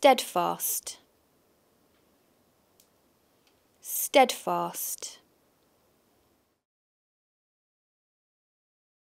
steadfast, steadfast.